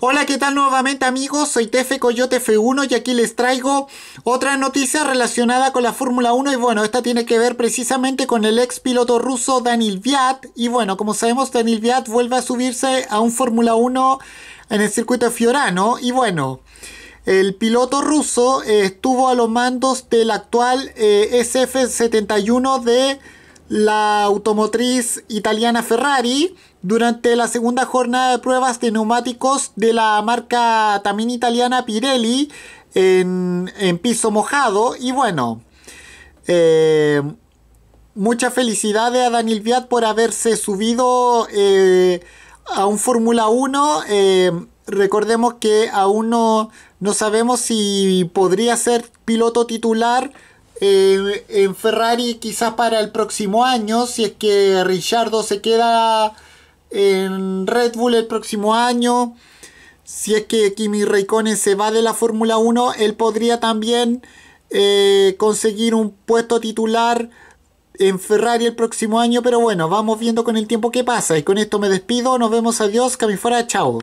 Hola, ¿qué tal nuevamente amigos? Soy Tefe Coyote F1 y aquí les traigo otra noticia relacionada con la Fórmula 1 y bueno, esta tiene que ver precisamente con el ex piloto ruso Daniel Viat y bueno, como sabemos Daniel Viat vuelve a subirse a un Fórmula 1 en el circuito de Fiorano y bueno... El piloto ruso estuvo a los mandos del actual eh, SF-71 de la automotriz italiana Ferrari durante la segunda jornada de pruebas de neumáticos de la marca también italiana Pirelli en, piso mojado. Y bueno, eh, muchas felicidades a Daniel Viat por haberse subido eh, a un Fórmula 1. Eh, recordemos que aún no sabemos si podría ser piloto titular en Ferrari quizás para el próximo año, si es que Richardo se queda en Red Bull el próximo año, si es que Kimi Raikkonen se va de la Fórmula 1, él podría también eh, conseguir un puesto titular en Ferrari el próximo año, pero bueno, vamos viendo con el tiempo qué pasa. Y con esto me despido, nos vemos, adiós, que fuera, chao.